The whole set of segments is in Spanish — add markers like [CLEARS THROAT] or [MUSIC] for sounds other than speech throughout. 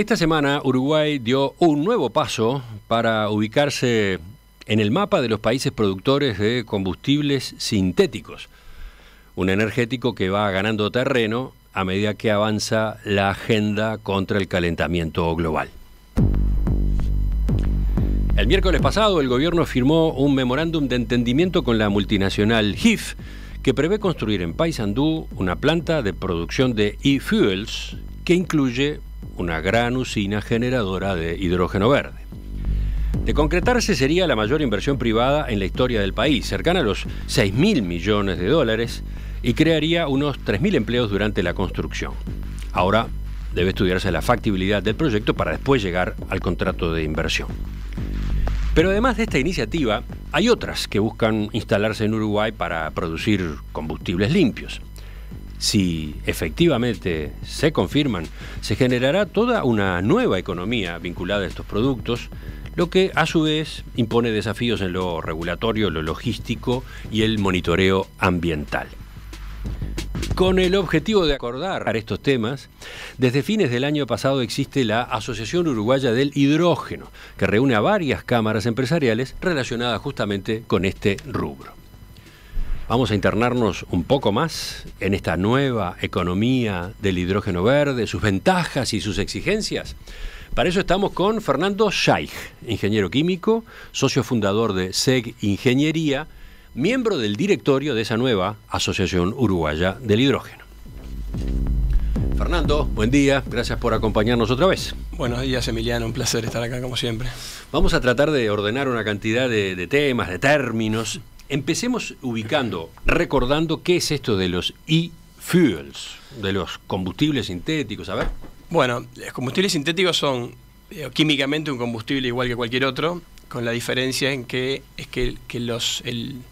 Esta semana Uruguay dio un nuevo paso para ubicarse en el mapa de los países productores de combustibles sintéticos, un energético que va ganando terreno a medida que avanza la agenda contra el calentamiento global. El miércoles pasado el gobierno firmó un memorándum de entendimiento con la multinacional HIF que prevé construir en Paysandú una planta de producción de e-fuels que incluye una gran usina generadora de hidrógeno verde. De concretarse sería la mayor inversión privada en la historia del país, cercana a los 6.000 millones de dólares, y crearía unos 3.000 empleos durante la construcción. Ahora debe estudiarse la factibilidad del proyecto para después llegar al contrato de inversión. Pero además de esta iniciativa, hay otras que buscan instalarse en Uruguay para producir combustibles limpios si efectivamente se confirman, se generará toda una nueva economía vinculada a estos productos, lo que a su vez impone desafíos en lo regulatorio, lo logístico y el monitoreo ambiental. Con el objetivo de acordar estos temas, desde fines del año pasado existe la Asociación Uruguaya del Hidrógeno, que reúne a varias cámaras empresariales relacionadas justamente con este rubro. Vamos a internarnos un poco más en esta nueva economía del hidrógeno verde, sus ventajas y sus exigencias. Para eso estamos con Fernando Scheich, ingeniero químico, socio fundador de SEG Ingeniería, miembro del directorio de esa nueva Asociación Uruguaya del Hidrógeno. Fernando, buen día, gracias por acompañarnos otra vez. Buenos días Emiliano, un placer estar acá como siempre. Vamos a tratar de ordenar una cantidad de, de temas, de términos, Empecemos ubicando, recordando qué es esto de los e-fuels, de los combustibles sintéticos, a ver. Bueno, los combustibles sintéticos son eh, químicamente un combustible igual que cualquier otro, con la diferencia en que es que, los,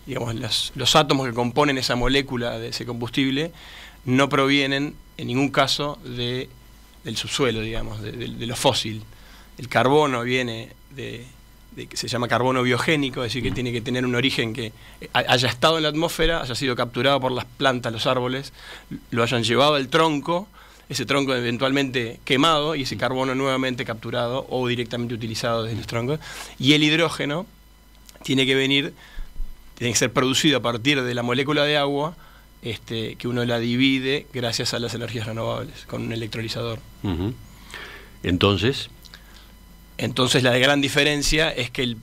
digamos, los, átomos que componen esa molécula de ese combustible no provienen en ningún caso del subsuelo, digamos, de, de, de lo fósil. El carbono viene de, se llama carbono biogénico, es decir, que tiene que tener un origen que haya estado en la atmósfera, haya sido capturado por las plantas, los árboles, lo hayan llevado al tronco, ese tronco eventualmente quemado y ese carbono nuevamente capturado o directamente utilizado desde los troncos. Y el hidrógeno tiene que venir, tiene que ser producido a partir de la molécula de agua, este, que uno la divide gracias a las energías renovables, con un electrolizador. Entonces, entonces la gran diferencia es que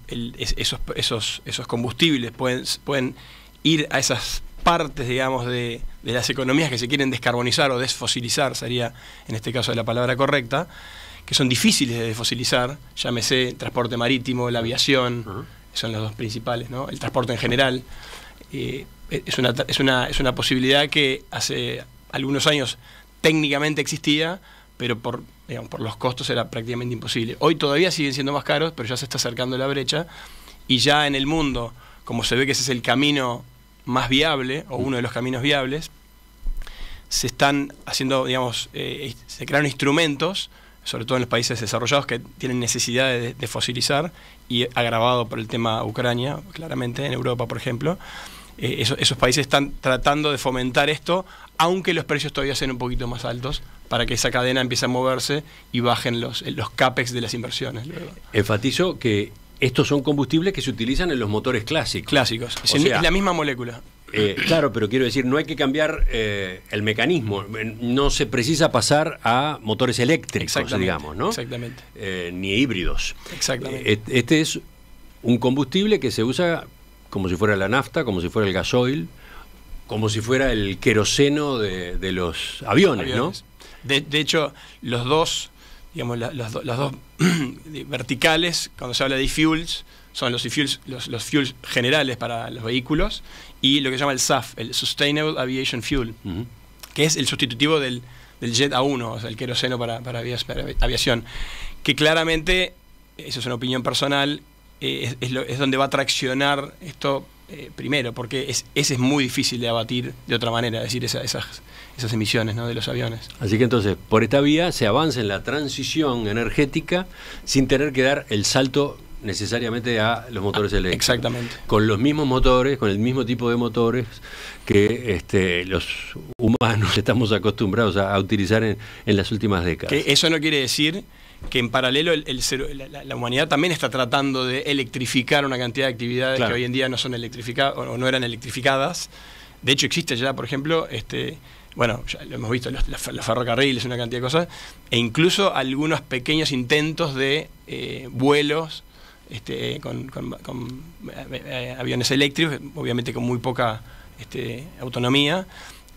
esos, combustibles pueden, ir a esas partes, digamos, de, las economías que se quieren descarbonizar o desfosilizar, sería en este caso la palabra correcta, que son difíciles de desfosilizar, llámese transporte marítimo, la aviación, son los dos principales, ¿no? El transporte en general. Eh, es una posibilidad que hace algunos años técnicamente existía, pero por, por los costos era prácticamente imposible. Hoy todavía siguen siendo más caros, pero ya se está acercando la brecha y ya en el mundo, como se ve que ese es el camino más viable o uno de los caminos viables, se están haciendo, digamos, eh, se crearon instrumentos, sobre todo en los países desarrollados que tienen necesidad de, fosilizar, y agravado por el tema Ucrania, claramente, en Europa, por ejemplo. Eh, esos países están tratando de fomentar esto, aunque los precios todavía sean un poquito más altos para que esa cadena empiece a moverse y bajen los, eh, los CAPEX de las inversiones. Enfatizo que estos son combustibles que se utilizan en los motores clásicos. Clásicos, la misma molécula. Eh, claro, pero quiero decir, no hay que cambiar eh, el mecanismo, no se precisa pasar a motores eléctricos, digamos, ¿no? Exactamente. ni híbridos. Exactamente. E, este es un combustible que se usa como si fuera la nafta, como si fuera el gasoil, como si fuera el queroseno de, los aviones, aviones. ¿no? De, hecho, los dos, digamos, los, dos [CLEARS THROAT] verticales, cuando se habla de e-fuels, son los fuels los, fuels generales para los vehículos, y lo que se llama el SAF, el Sustainable Aviation Fuel, que es el sustitutivo del, Jet A1, o sea, el queroseno para, para, aviación, que claramente, eso es una opinión personal, eh, es, es donde va a traccionar esto eh, primero, porque ese es muy difícil de abatir de otra manera, decir, esas, esas emisiones ¿no? de los aviones. Así que entonces, por esta vía se avanza en la transición energética sin tener que dar el salto necesariamente a los motores ah, eléctricos. Exactamente. Con los mismos motores, con el mismo tipo de motores que este, los humanos [LAUGHS] estamos acostumbrados a, utilizar en, en las últimas décadas. eso no quiere decir que en paralelo el, la, humanidad también está tratando de electrificar una cantidad de actividades que hoy en día no son electrificadas o no eran electrificadas. De hecho, existe ya, por ejemplo, este, bueno, ya lo hemos visto, los, ferrocarriles, una cantidad de cosas, e incluso algunos pequeños intentos de eh, vuelos este, con, eh, eh, aviones eléctricos, obviamente con muy poca este, autonomía,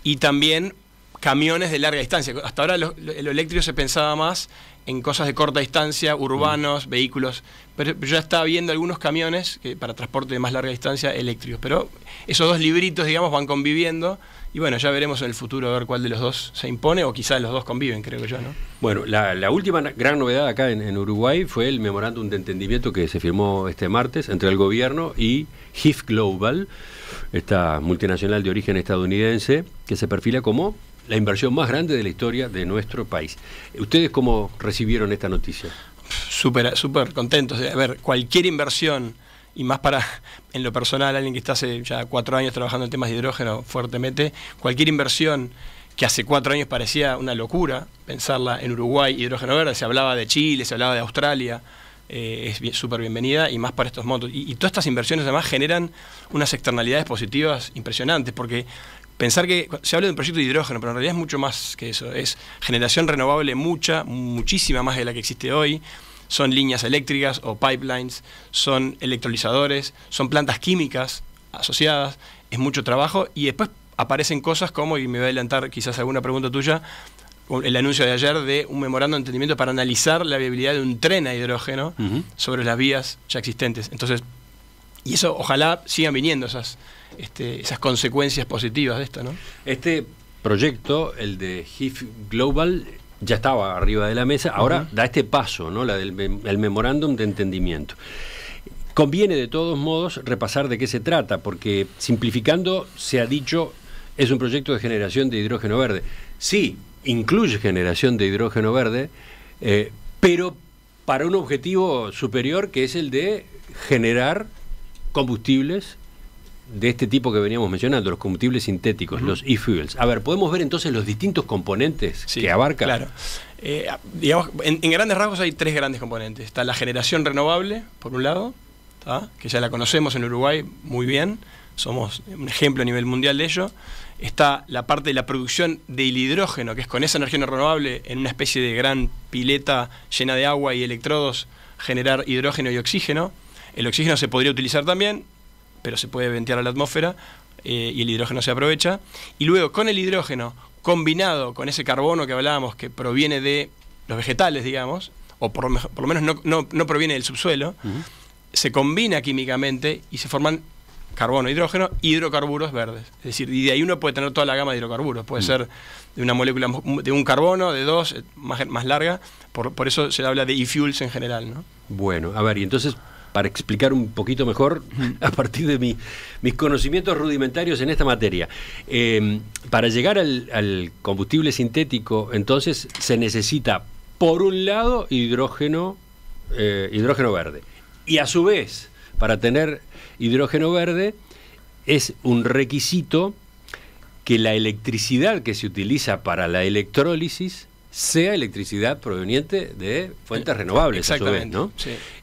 y también camiones de larga distancia. Hasta ahora lo eléctrico se pensaba más en cosas de corta distancia, urbanos, mm. vehículos, pero, ya está viendo algunos camiones para transporte de más larga distancia eléctricos. Pero esos dos libritos, digamos, van conviviendo y bueno, ya veremos en el futuro a ver cuál de los dos se impone o quizás los dos conviven, creo yo, ¿no? Bueno, la, última gran novedad acá en, en, Uruguay fue el memorándum de entendimiento que se firmó este martes entre el gobierno y HIF Global, esta multinacional de origen estadounidense que se perfila como la inversión más grande de la historia de nuestro país. ¿Ustedes cómo recibieron esta noticia? Súper, súper contentos. A ver, cualquier inversión, y más para, [LAUGHS] en lo personal, alguien que está hace ya cuatro años trabajando en temas de hidrógeno fuertemente, cualquier inversión que hace cuatro años parecía una locura pensarla en Uruguay, hidrógeno verde, se hablaba de Chile, se hablaba de Australia, eh, es súper bienvenida y más para estos montos. y, todas estas inversiones además generan unas externalidades positivas impresionantes, porque pensar que se habla de un proyecto de hidrógeno, pero en realidad es mucho más que eso. Es generación renovable mucha, muchísima más de la que existe hoy. Son líneas eléctricas o pipelines, son electrolizadores, son plantas químicas asociadas. Es mucho trabajo y después aparecen cosas como, y me voy a adelantar quizás alguna pregunta tuya, el anuncio de ayer de un memorando de entendimiento para analizar la viabilidad de un tren a hidrógeno sobre las vías ya existentes. Entonces, y eso ojalá sigan viniendo esas este, esas consecuencias positivas de esto, ¿no? Este proyecto, el de HIF Global, ya estaba arriba de la mesa, ahora da este paso, ¿no? La del, el memorándum de entendimiento. Conviene de todos modos repasar de qué se trata, porque simplificando se ha dicho es un proyecto de generación de hidrógeno verde. Sí, incluye generación de hidrógeno verde, eh, pero para un objetivo superior que es el de generar combustibles de este tipo que veníamos mencionando, los combustibles sintéticos, los e-fuels. A ver, ¿podemos ver entonces los distintos componentes que abarca? Claro. Eh, digamos, en, grandes rasgos hay tres grandes componentes. Está la generación renovable, por un lado, que ya la conocemos en Uruguay muy bien, somos un ejemplo a nivel mundial de ello. Está la parte de la producción del hidrógeno, que es con esa energía renovable, en una especie de gran pileta llena de agua y electrodos, generar hidrógeno y oxígeno. El oxígeno se podría utilizar también, pero se puede ventear a la atmósfera eh, y el hidrógeno se aprovecha. Y luego con el hidrógeno combinado con ese carbono que hablábamos que proviene de los vegetales, digamos, o por, lo menos no, proviene del subsuelo, se combina químicamente y se forman carbono, hidrógeno, hidrocarburos verdes. Es decir, y de ahí uno puede tener toda la gama de hidrocarburos. Puede mm. ser de una molécula de un carbono, de dos, eh, más, larga. Por, eso se habla de e-fuels en general. ¿no? Bueno, a ver, y entonces para explicar un poquito mejor a partir de mis conocimientos rudimentarios en esta materia. Em, para llegar al, combustible sintético, entonces se necesita, por un lado, hidrógeno, eh, hidrógeno verde. Y a su vez, para tener hidrógeno verde, es un requisito que la electricidad que se utiliza para la electrólisis sea electricidad proveniente de fuentes eh, renovables, Exactamente, ¿no?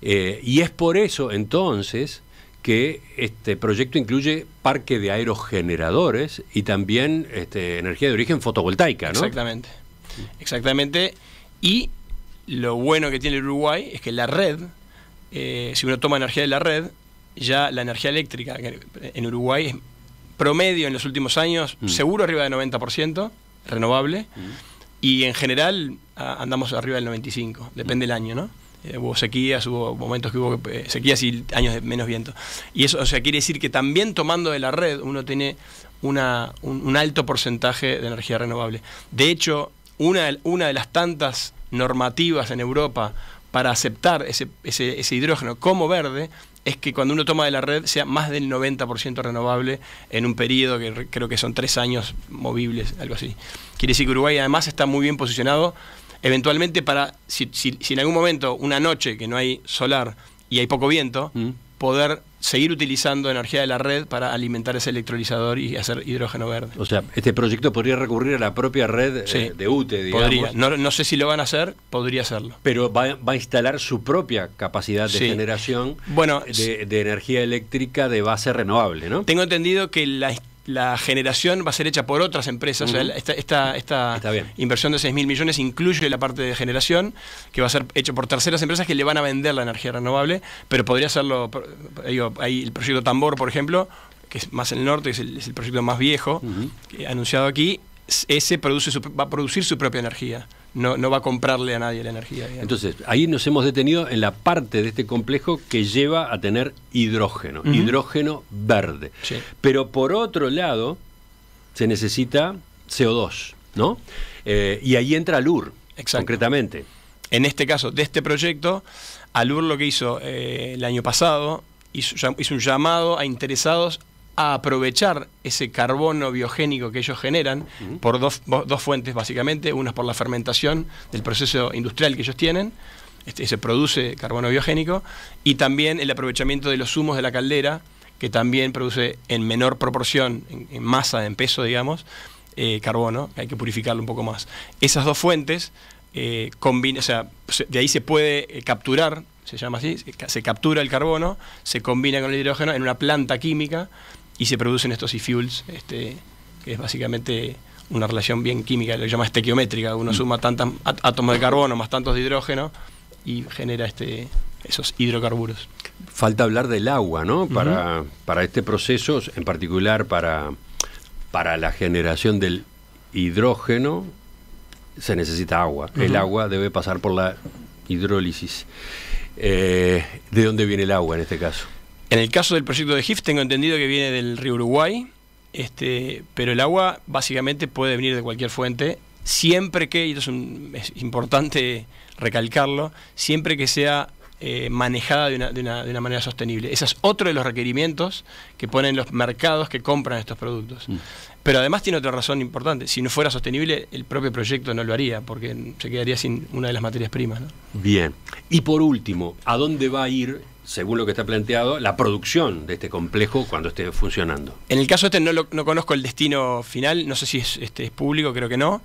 Eh, y es por eso, entonces, que este proyecto incluye parque de aerogeneradores y también este, energía de origen fotovoltaica, ¿no? Exactamente, exactamente. Y lo bueno que tiene Uruguay es que la red, eh, si uno toma energía de la red, ya la energía eléctrica en Uruguay es promedio en los últimos años, mm. seguro arriba de 90%, renovable. Mm. Y en general andamos arriba del 95, depende del año, ¿no? Eh, hubo sequías, hubo momentos que hubo eh, sequías y años de menos viento. Y eso, o sea, quiere decir que también tomando de la red uno tiene una, un, alto porcentaje de energía renovable. De hecho, una de, una de las tantas normativas en Europa para aceptar ese, ese, ese hidrógeno como verde es que cuando uno toma de la red sea más del 90% renovable en un periodo que creo que son tres años movibles, algo así. Quiere decir que Uruguay además está muy bien posicionado eventualmente para, si, en algún momento una noche que no hay solar y hay poco viento, mm poder seguir utilizando energía de la red para alimentar ese electrolizador y hacer hidrógeno verde. O sea, este proyecto podría recurrir a la propia red eh, de UTE, digamos. Podría. No, sé si lo van a hacer, podría hacerlo. Pero va, a instalar su propia capacidad de generación de, energía eléctrica de base renovable, ¿no? Tengo entendido que la la generación va a ser hecha por otras empresas. esta, inversión de 6 mil millones incluye la parte de generación, que va a ser hecha por terceras empresas que le van a vender la energía renovable, pero podría serlo. hay el proyecto Tambor, por ejemplo, que es más en el norte, es el, proyecto más viejo, anunciado aquí, ese produce va a producir su propia energía no, va a comprarle a nadie la energía. Entonces, ahí nos hemos detenido en la parte de este complejo que lleva a tener hidrógeno, hidrógeno verde. Pero por otro lado, se necesita CO2, ¿no? Eh, y ahí entra LUR, concretamente. En este caso, de este proyecto, ALUR lo que hizo eh, el año pasado, hizo un llamado a interesados a aprovechar ese carbono biogénico que ellos generan por dos, fuentes básicamente, una por la fermentación del proceso industrial que ellos tienen, este, se produce carbono biogénico, y también el aprovechamiento de los humos de la caldera, que también produce en menor proporción, en, masa, en peso, digamos, eh, carbono, hay que purificarlo un poco más. Esas dos fuentes, eh, o sea, de ahí se puede eh, capturar se llama así, se captura el carbono, se combina con el hidrógeno en una planta química y se producen estos e-fuels, este, que es básicamente una relación bien química, lo que llama estequiométrica, uno mm. suma tantos átomos de carbono más tantos de hidrógeno y genera este, esos hidrocarburos. Falta hablar del agua, ¿no? Para, para este proceso, en particular para, para la generación del hidrógeno, se necesita agua. El agua debe pasar por la hidrólisis. Eh, ¿De dónde viene el agua en este caso? En el caso del proyecto de GIF tengo entendido que viene del río Uruguay, este, pero el agua básicamente puede venir de cualquier fuente, siempre que, y esto es, importante recalcarlo, siempre que sea eh, manejada de una, manera sostenible. Ese es otro de los requerimientos que ponen los mercados que compran estos productos. Mm. Pero además tiene otra razón importante. Si no fuera sostenible, el propio proyecto no lo haría, porque se quedaría sin una de las materias primas. Bien. Y por último, ¿a dónde va a ir según lo que está planteado, la producción de este complejo cuando esté funcionando. En el caso este no, no conozco el destino final, no sé si es, este, es público, creo que no.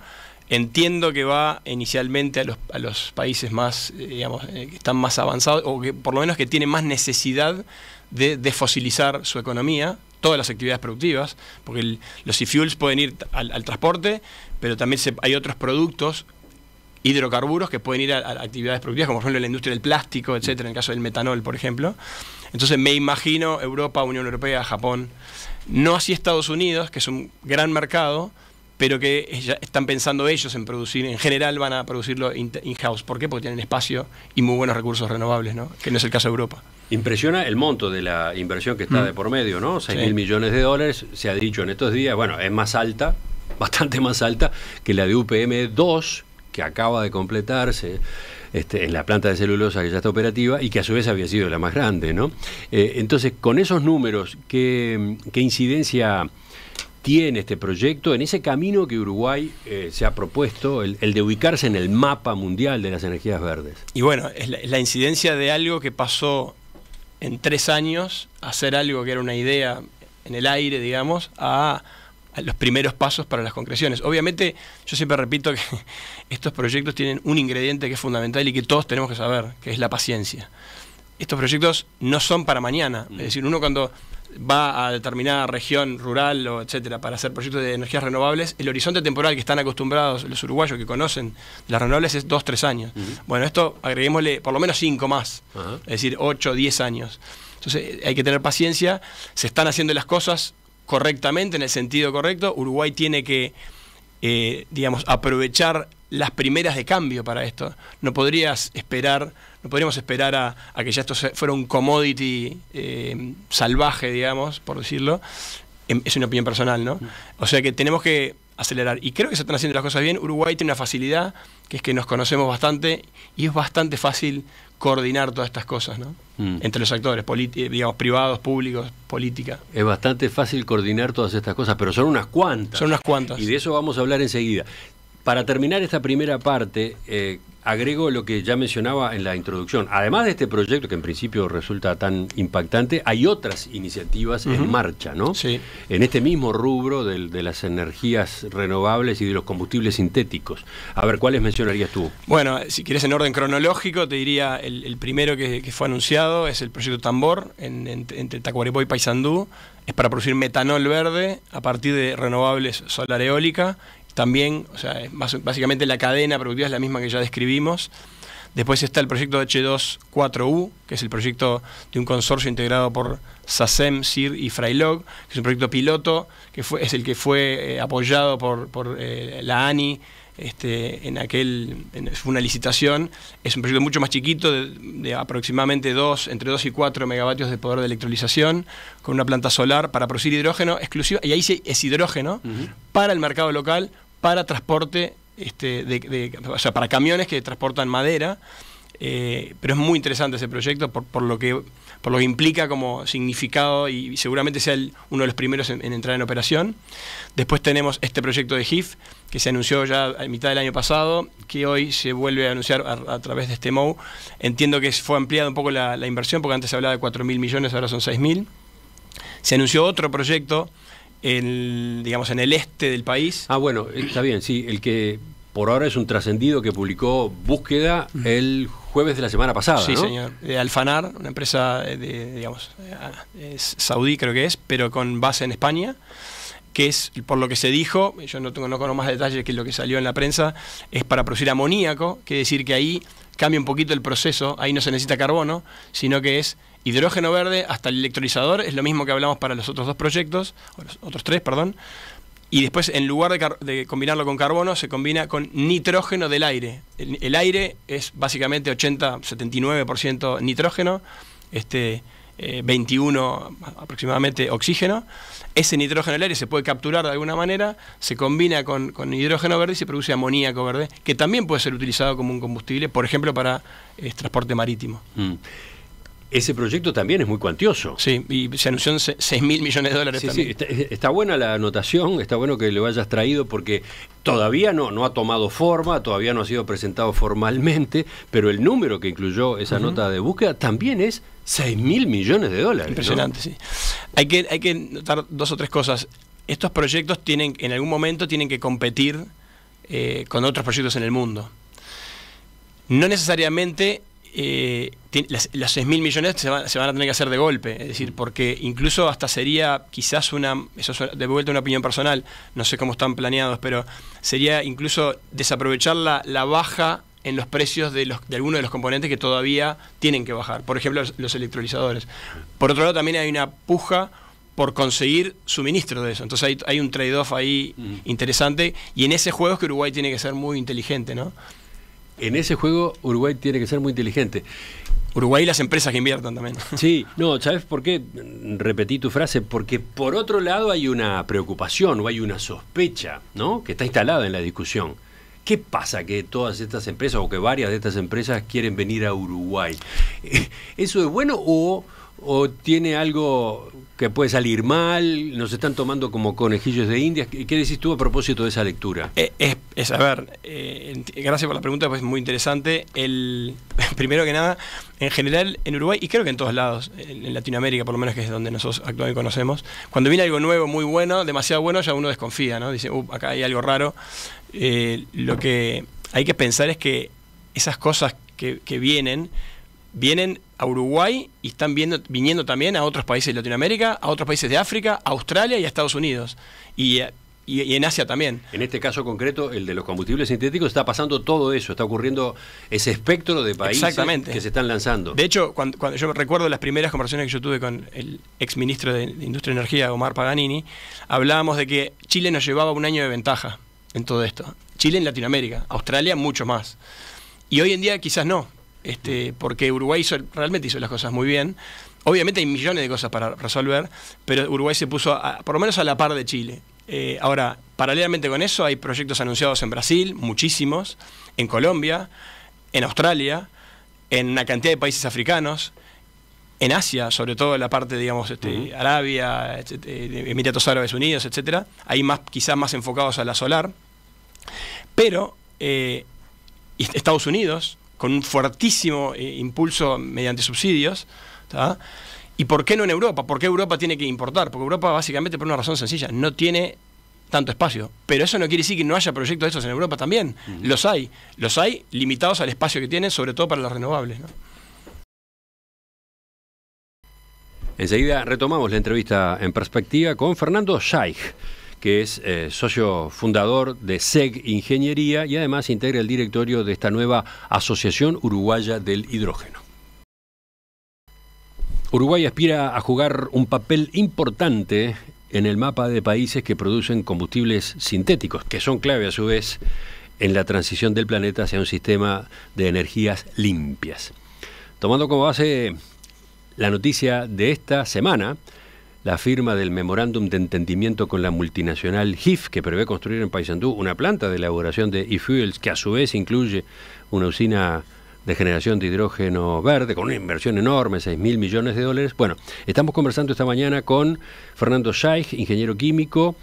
Entiendo que va inicialmente a los, a los países más, eh, digamos, eh, que están más avanzados, o que por lo menos que tienen más necesidad de desfosilizar su economía, todas las actividades productivas, porque los e-fuels pueden ir al, transporte, pero también se, hay otros productos hidrocarburos que pueden ir a, actividades productivas, como por ejemplo la industria del plástico, etcétera, en el caso del metanol, por ejemplo. Entonces me imagino Europa, Unión Europea, Japón, no así Estados Unidos, que es un gran mercado, pero que están pensando ellos en producir, en general van a producirlo in-house. ¿Por qué? Porque tienen espacio y muy buenos recursos renovables, ¿no? que no es el caso de Europa. Impresiona el monto de la inversión que está mm. de por medio, ¿no? 6 mil millones de dólares, se ha dicho en estos días, bueno, es más alta, [LAUGHS] bastante más alta que la de UPM 2, que acaba de completarse este, en la planta de celulosa que ya está operativa y que a su vez había sido la más grande. ¿no? Eh, entonces, con esos números, ¿qué, incidencia tiene este proyecto en ese camino que Uruguay eh, se ha propuesto, el, de ubicarse en el mapa mundial de las energías verdes? Y bueno, es la incidencia de algo que pasó en tres años, hacer algo que era una idea en el aire, digamos, a los primeros pasos para las concreciones. Obviamente, yo siempre repito que [LAUGHS] estos proyectos tienen un ingrediente que es fundamental y que todos tenemos que saber, que es la paciencia. Estos proyectos no son para mañana. Es mm. decir, uno cuando va a determinada región rural o etcétera para hacer proyectos de energías renovables, el horizonte temporal que están acostumbrados los uruguayos que conocen las renovables es 2, 3 años. Bueno, esto agreguémosle por lo menos cinco más, es decir, 8, 10 años. Entonces hay que tener paciencia, se están haciendo las cosas, correctamente, en el sentido correcto, Uruguay tiene que, eh, digamos, aprovechar las primeras de cambio para esto. No podrías esperar, no podríamos esperar a, que ya esto fuera un commodity eh, salvaje, digamos, por decirlo. Em, es una opinión personal, ¿no? Mm. O sea que tenemos que acelerar. Y creo que se están haciendo las cosas bien. Uruguay tiene una facilidad, que es que nos conocemos bastante y es bastante fácil coordinar todas estas cosas, mm. Entre los actores, digamos, privados, públicos, política. Es bastante fácil coordinar todas estas cosas, pero son unas cuantas. Son unas cuantas. Y de eso vamos a hablar enseguida. Para terminar esta primera parte, eh, agrego lo que ya mencionaba en la introducción. Además de este proyecto que en principio resulta tan impactante, hay otras iniciativas en marcha, ¿no? Sí. En este mismo rubro de las energías renovables y de los combustibles sintéticos. A ver, ¿cuáles mencionarías tú? Bueno, si quieres en orden cronológico, te diría el, primero que, fue anunciado es el proyecto Tambor entre Tacuarepó y Paysandú. Es para producir metanol verde a partir de renovables solar eólica también, o sea, básicamente la cadena productiva es la misma que ya describimos. Después está el proyecto H24U, que es el proyecto de un consorcio integrado por SACEM, CIR y FraiLog que es un proyecto piloto, que fue, es el que fue eh, apoyado por, eh, la ANI este, en aquel, en, fue una licitación, es un proyecto mucho más chiquito, de, aproximadamente dos entre 2 y 4 megavatios de poder de electrolización, con una planta solar para producir hidrógeno exclusivo, y ahí es hidrógeno, para el mercado local, para transporte, este, o sea, para camiones que transportan madera, eh, pero es muy interesante ese proyecto por, por lo que por lo que implica como significado y seguramente sea uno de los primeros en, entrar en operación. Después tenemos este proyecto de GIF, que se anunció ya a mitad del año pasado, que hoy se vuelve a anunciar a, través de este MOU. Entiendo que fue ampliada un poco la, inversión, porque antes se hablaba de 4 mil millones, ahora son 6.000. mil. Se anunció otro proyecto en, digamos, en el este del país. Ah, bueno, está bien, sí, el que por ahora es un trascendido que publicó Búsqueda el jueves de la semana pasada. Sí, señor. Eh, Alfanar, una empresa, eh, de, digamos, eh, saudí creo que es, pero con base en España que es, por lo que se dijo, yo no, tengo, no conozco más detalles que lo que salió en la prensa, es para producir amoníaco, quiere decir que ahí cambia un poquito el proceso, ahí no se necesita carbono, sino que es hidrógeno verde hasta el electrolizador, es lo mismo que hablamos para los otros dos proyectos, o los otros tres, perdón, y después, en lugar de, combinarlo con carbono, se combina con nitrógeno del aire. El, aire es básicamente 80, 79% nitrógeno, este, 21 eh, aproximadamente oxígeno. Ese nitrógeno del aire se puede capturar de alguna manera, se combina con, hidrógeno verde y se produce amoníaco verde, que también puede ser utilizado como un combustible, por ejemplo, para eh, transporte marítimo. Mm. Ese proyecto también es muy cuantioso. Sí, y se anunció en 6 mil millones de dólares. también. Eh, está, buena la anotación, está bueno que lo hayas traído porque todavía no, no ha tomado forma, todavía no ha sido presentado formalmente, pero el número que incluyó esa nota de búsqueda también es 6 mil millones de dólares. Impresionante, sí. Hay que, hay que notar dos o tres cosas. Estos proyectos tienen, en algún momento tienen que competir eh, con otros proyectos en el mundo. No necesariamente eh, las, las mil millones se van, a tener que hacer de golpe, es decir, porque incluso hasta sería quizás una, eso de vuelta una opinión personal, no sé cómo están planeados, pero sería incluso desaprovechar la, la baja en los precios de, los, de algunos de los componentes que todavía tienen que bajar, por ejemplo los, electrolizadores. Por otro lado también hay una puja por conseguir suministro de eso. Entonces hay, un trade-off ahí interesante y en ese juego es que Uruguay tiene que ser muy inteligente, ¿no? en ese juego Uruguay tiene que ser muy inteligente. Uruguay y las empresas que inviertan también. [LAUGHS] Sí, no, ¿sabes por qué? Repetí tu frase, porque por otro lado hay una preocupación o hay una sospecha, ¿no? Que está instalada en la discusión. ¿Qué pasa que todas estas empresas o que varias de estas empresas quieren venir a Uruguay? [LAUGHS] ¿Eso es bueno o, o tiene algo que puede salir mal, nos están tomando como conejillos de indias. ¿Qué, decís tú a propósito de esa lectura? Eh, es, a ver, eh, gracias por la pregunta, pues es muy interesante. El, [LAUGHS] primero que nada, en general en Uruguay, y creo que en todos lados, en, Latinoamérica por lo menos, que es donde nosotros actualmente conocemos, cuando viene algo nuevo, muy bueno, demasiado bueno, ya uno desconfía, ¿no? Dice, acá hay algo raro. Eh, lo que hay que pensar es que esas cosas que vienen, vienen a Uruguay y están viendo, viniendo también a otros países de Latinoamérica, a otros países de África, a Australia y a Estados Unidos. Y, en Asia también. En este caso concreto, el de los combustibles sintéticos, está pasando todo eso, está ocurriendo ese espectro de países que se están lanzando. De hecho, cuando, cuando yo recuerdo las primeras conversaciones que yo tuve con el exministro de Industria y Energía, Omar Paganini, hablábamos de que Chile nos llevaba un año de ventaja en todo esto. Chile en Latinoamérica, Australia mucho más. Y hoy en día quizás no. Este, porque Uruguay realmente hizo las cosas muy bien. Obviamente hay millones de cosas para resolver, pero Uruguay se puso por lo menos a la par de Chile. Eh, ahora, paralelamente con eso, hay proyectos anunciados en Brasil, muchísimos, en Colombia, en Australia, en una cantidad de países africanos, en Asia, sobre todo en la parte, digamos, este, Arabia, este, Emiratos Árabes Unidos, etc Hay más, quizás más enfocados a la solar. Pero eh, Estados Unidos con un fuertísimo eh, impulso mediante subsidios. ¿Y por qué no en Europa? ¿Por qué Europa tiene que importar? Porque Europa básicamente por una razón sencilla, no tiene tanto espacio. Pero eso no quiere decir que no haya proyectos de estos en Europa también. Mm. Los hay. Los hay limitados al espacio que tiene, sobre todo para las renovables. Enseguida retomamos la entrevista en perspectiva con Fernando Scheich que es eh, socio fundador de SEG Ingeniería y además integra el directorio de esta nueva Asociación Uruguaya del Hidrógeno. Uruguay aspira a jugar un papel importante en el mapa de países que producen combustibles sintéticos, que son clave a su vez en la transición del planeta hacia un sistema de energías limpias. Tomando como base la noticia de esta semana, la firma del memorándum de entendimiento con la multinacional HIF, que prevé construir en Paysandú una planta de elaboración de e-fuels, que a su vez incluye una usina de generación de hidrógeno verde, con una inversión enorme, 6 mil millones de dólares. Bueno, estamos conversando esta mañana con Fernando Scheich, ingeniero químico,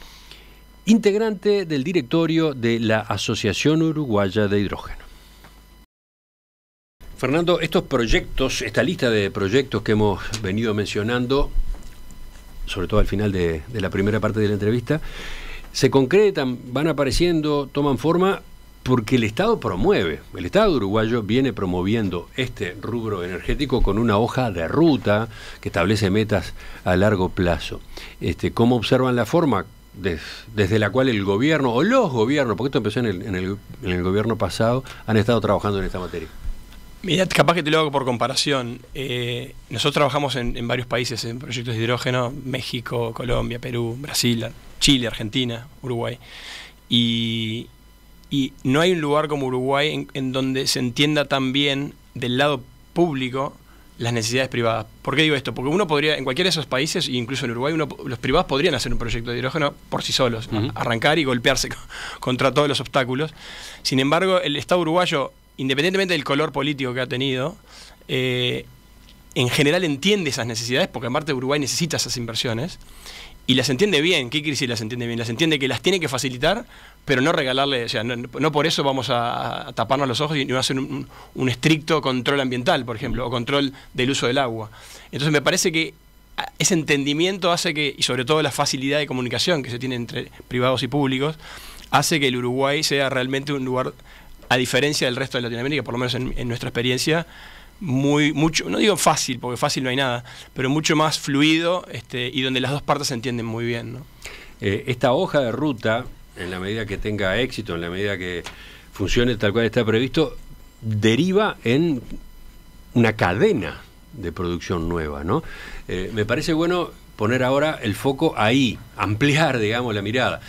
integrante del directorio de la Asociación Uruguaya de Hidrógeno. Fernando, estos proyectos, esta lista de proyectos que hemos venido mencionando, sobre todo al final de, la primera parte de la entrevista, se concretan, van apareciendo, toman forma, porque el Estado promueve, el Estado uruguayo viene promoviendo este rubro energético con una hoja de ruta que establece metas a largo plazo. Este, ¿Cómo observan la forma desde la cual el gobierno o los gobiernos, porque esto empezó en el gobierno pasado, han estado trabajando en esta materia? Mira, capaz que te lo hago por comparación. Eh, nosotros trabajamos en, varios países, en proyectos de hidrógeno, México, Colombia, Perú, Brasil, Chile, Argentina, Uruguay. Y, no hay un lugar como Uruguay en, donde se entienda tan bien del lado público las necesidades privadas. ¿Por qué digo esto? Porque uno podría, en cualquiera de esos países, incluso en Uruguay, uno, los privados podrían hacer un proyecto de hidrógeno por sí solos, arrancar y golpearse [LAUGHS] contra todos los obstáculos. Sin embargo, el Estado uruguayo independientemente del color político que ha tenido, eh, en general entiende esas necesidades, porque en parte Uruguay necesita esas inversiones, y las entiende bien. ¿Qué quiere decir las entiende bien? Las entiende que las tiene que facilitar, pero no regalarle, o sea, no, por eso vamos a, taparnos los ojos y no hacer un, un, estricto control ambiental, por ejemplo, o control del uso del agua. Entonces me parece que ah, ese entendimiento hace que, y sobre todo la facilidad de comunicación que se tiene entre privados y públicos, hace que el Uruguay sea realmente un lugar a diferencia del resto de Latinoamérica, por lo menos en, nuestra experiencia, muy, mucho, no digo fácil, porque fácil no hay nada, pero mucho más fluido este, y donde las dos partes se entienden muy bien. Eh, esta hoja de ruta, en la medida que tenga éxito, en la medida que funcione tal cual está previsto, deriva en una cadena de producción nueva, ¿no? Eh, me parece bueno poner ahora el foco ahí, ampliar, [LAUGHS] digamos, la mirada.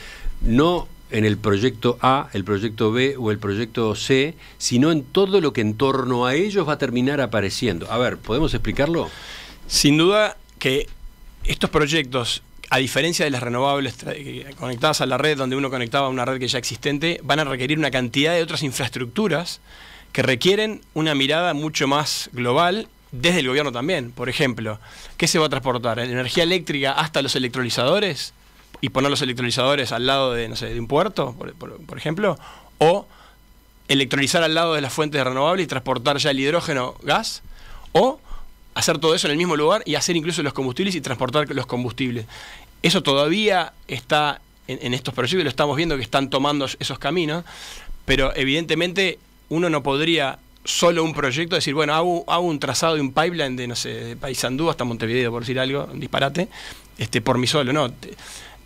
No en el proyecto A, el proyecto B o el proyecto C, sino en todo lo que en torno a ellos va a terminar apareciendo. A ver, ¿podemos explicarlo? Sin duda que estos proyectos, a diferencia de las renovables eh, conectadas a la red, donde uno conectaba a una red que ya existente, van a requerir una cantidad de otras infraestructuras que requieren una mirada mucho más global desde el gobierno también. Por ejemplo, ¿qué se va a transportar? ¿Energía eléctrica hasta los electrolizadores? y poner los electrolizadores al lado de, no sé, de un puerto, por, ejemplo, o electrolizar al lado de las fuentes renovables y transportar ya el hidrógeno gas, o hacer todo eso en el mismo lugar y hacer incluso los combustibles y transportar los combustibles. Eso todavía está en, estos proyectos, lo estamos viendo que están tomando esos caminos, pero evidentemente uno no podría solo un proyecto, decir, bueno, hago, un trazado de un pipeline de, no sé, de Paysandú hasta Montevideo, por decir algo, disparate, este, por mí solo, no.